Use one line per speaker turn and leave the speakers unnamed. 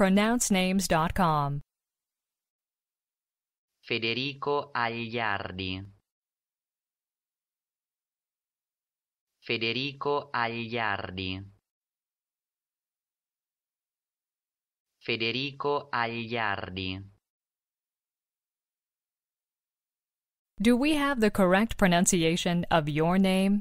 pronouncenames.com.
Federico Agliardi. Federico Agliardi. Federico Agliardi.
Do we have the correct pronunciation of your name?